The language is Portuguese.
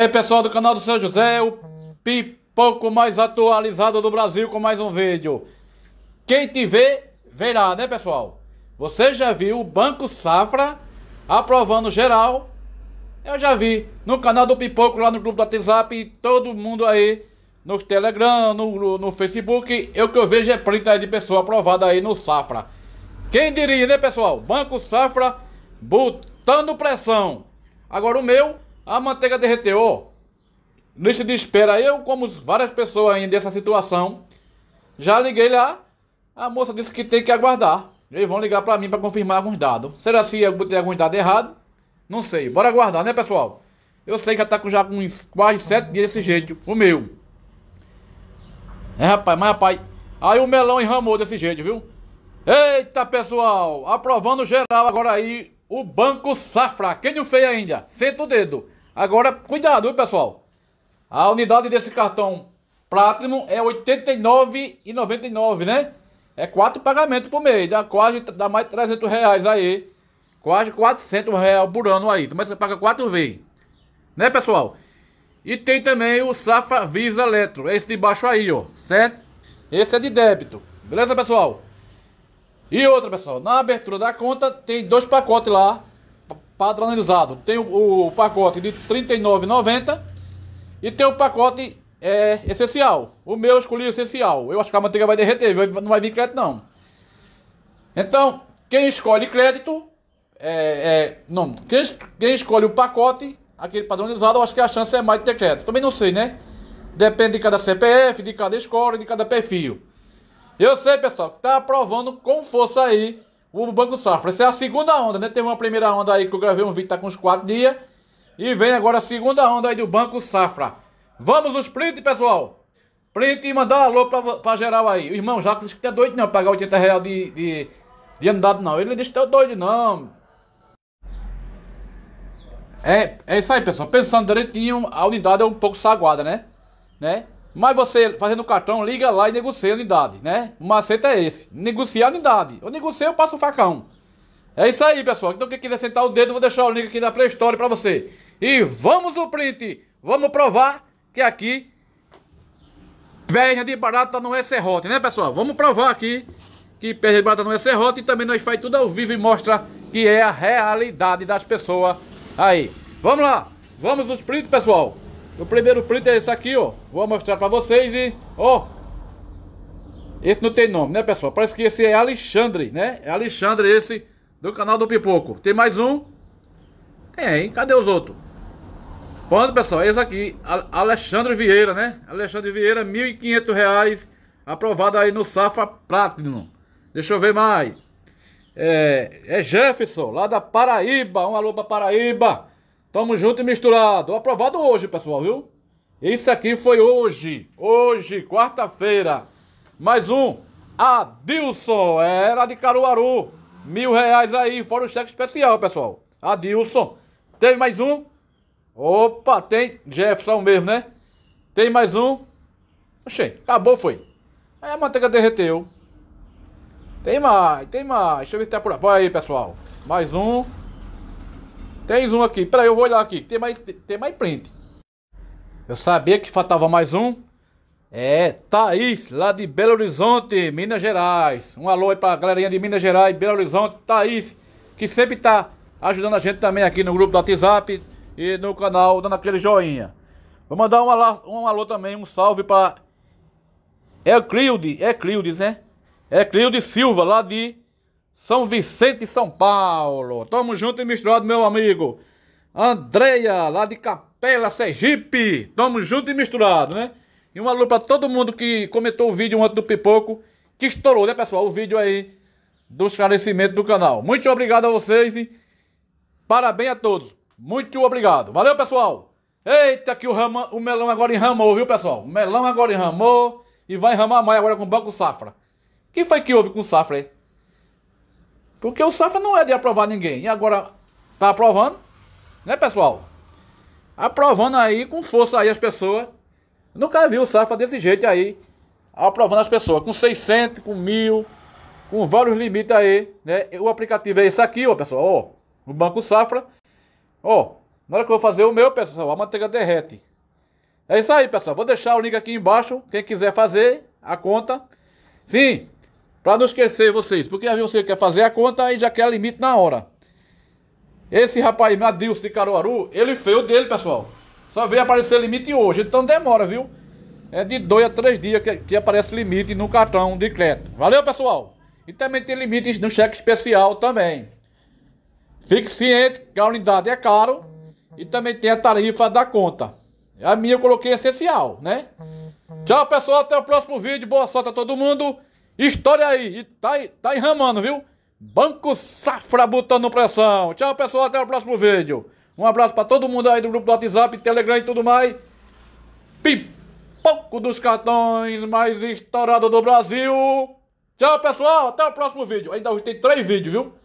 E aí, pessoal do canal do São José, o pipoco mais atualizado do Brasil com mais um vídeo. Quem te vê, verá, né, pessoal? Você já viu o Banco Safra aprovando geral? Eu já vi no canal do Pipoco, lá no grupo do WhatsApp, todo mundo aí, no Telegram, no, no Facebook. Eu que eu vejo é print aí de pessoa aprovada aí no Safra. Quem diria, né, pessoal? Banco Safra botando pressão. Agora o meu a manteiga derreteu. Lista de espera. Eu, como várias pessoas ainda dessa situação, já liguei lá. A moça disse que tem que aguardar. Eles vão ligar para mim para confirmar alguns dados. Será se eu botei alguns dados errados? Não sei. Bora aguardar, né, pessoal? Eu sei que já tá com já uns quase sete dias desse jeito. O meu. É, rapaz, mas rapaz. Aí o melão enramou desse jeito, viu? Eita, pessoal. Aprovando geral agora aí o Banco Safra. Quem não fez ainda? Senta o dedo. Agora, cuidado, viu, pessoal? A unidade desse cartão Platinum é R$ 89,99, né? É quatro pagamentos por mês. Dá quase, dá mais de 300 reais aí. Quase 400 reais por ano aí. Mas você paga quatro vezes. Né, pessoal? E tem também o Safra Visa Eletro. Esse de baixo aí, ó. Certo? Esse é de débito. Beleza, pessoal? E outra, pessoal, na abertura da conta tem dois pacotes lá, padronizado. Tem o, o pacote de R$ 39,90 e tem o pacote é, essencial. O meu eu escolhi o essencial. Eu acho que a manteiga vai derreter, não vai vir crédito não. Então, quem escolhe crédito, é, é, não, quem, quem escolhe o pacote, aquele padronizado, eu acho que a chance é mais de ter crédito. Também não sei, né? Depende de cada CPF, de cada escola, de cada perfil. Eu sei, pessoal, que tá aprovando com força aí o Banco Safra. Essa é a segunda onda, né? Teve uma primeira onda aí que eu gravei um vídeo, tá com uns quatro dias. E vem agora a segunda onda aí do Banco Safra. Vamos os print, pessoal! Print e mandar um alô pra, pra geral aí. O irmão Jacques disse que tá doido não pagar 80 reais de, de, de andado não. Ele disse que tá doido não. É, é isso aí, pessoal. Pensando direitinho, a unidade é um pouco saguada, né? Né? Mas você fazendo o cartão, liga lá e negocia a unidade, né? O macete é esse, negociar a unidade. Eu negocio, eu passo o facão. É isso aí, pessoal. Então quem quiser sentar o dedo, vou deixar o link aqui da Play Store para você. E vamos o print. Vamos provar que aqui perna de barata não é serrote, né, pessoal? Vamos provar aqui que perna de barata não é serrote e também nós faz tudo ao vivo e mostra que é a realidade das pessoas aí. Vamos lá. Vamos os prints, pessoal. O primeiro print é esse aqui, ó. Vou mostrar pra vocês e... Ó! Esse não tem nome, né, pessoal? Parece que esse é Alexandre, né? É Alexandre esse do canal do Pipoco. Tem mais um? Tem, Cadê os outros? Pronto, pessoal. Esse aqui, Alexandre Vieira, né? Alexandre Vieira, R$ 1.500. Aprovado aí no Safa Platinum. Deixa eu ver mais. É, é Jefferson, lá da Paraíba. Um alô pra Paraíba. Tamo junto e misturado. Aprovado hoje, pessoal, viu? Isso aqui foi hoje. Hoje, quarta-feira. Mais um. Adilson. Era de Caruaru. Mil reais aí, fora o cheque especial, pessoal. Adilson. Teve mais um? Opa, tem. Jefferson mesmo, né? Tem mais um. Oxê, acabou, foi. Aí a manteiga derreteu. Tem mais, tem mais. Deixa eu ver se tem tá por aí. Põe aí, pessoal. Mais um. Tem um aqui. Peraí, eu vou olhar aqui. Tem mais, tem mais print. Eu sabia que faltava mais um. É, Thaís, lá de Belo Horizonte, Minas Gerais. Um alô aí pra galerinha de Minas Gerais, Belo Horizonte. Thaís, que sempre tá ajudando a gente também aqui no grupo do WhatsApp e no canal, dando aquele joinha. Vou mandar um alô, um alô também, um salve pra é Ecrildes, né? É Ecrilde Silva, lá de são Vicente e São Paulo. Tamo junto e misturado, meu amigo. Andreia, lá de Capela, Sergipe. Tamo junto e misturado, né? E um alô pra todo mundo que comentou o vídeo ontem do Pipoco, que estourou, né, pessoal? O vídeo aí do esclarecimento do canal. Muito obrigado a vocês e parabéns a todos. Muito obrigado. Valeu, pessoal. Eita, que o, rama, o melão agora enramou, viu, pessoal? O melão agora enramou e vai enramar mais agora com o Banco Safra. O que foi que houve com o Safra hein? Porque o Safra não é de aprovar ninguém. E agora tá aprovando, né, pessoal? Aprovando aí com força aí as pessoas. Nunca vi o Safra desse jeito aí, aprovando as pessoas com 600, com mil, com vários limites aí, né? O aplicativo é esse aqui, ó, pessoal, ó, o Banco Safra. Ó, na hora que eu vou fazer o meu, pessoal, a manteiga derrete. É isso aí, pessoal. Vou deixar o link aqui embaixo, quem quiser fazer a conta. Sim, para não esquecer vocês, porque às vezes você quer fazer a conta e já quer limite na hora. Esse rapaz, Adilson de Caruaru, ele fez o dele, pessoal. Só veio aparecer limite hoje, então demora, viu? É de dois a três dias que, que aparece limite no cartão de crédito. Valeu, pessoal? E também tem limites no cheque especial também. Fique ciente que a unidade é caro e também tem a tarifa da conta. A minha eu coloquei essencial, né? Tchau, pessoal. Até o próximo vídeo. Boa sorte a todo mundo. História aí, e tá, tá enramando, viu? Banco Safra botando pressão. Tchau, pessoal, até o próximo vídeo. Um abraço para todo mundo aí do grupo do WhatsApp, Telegram e tudo mais. Pipoco dos cartões mais estourado do Brasil. Tchau, pessoal, até o próximo vídeo. Ainda hoje tem três vídeos, viu?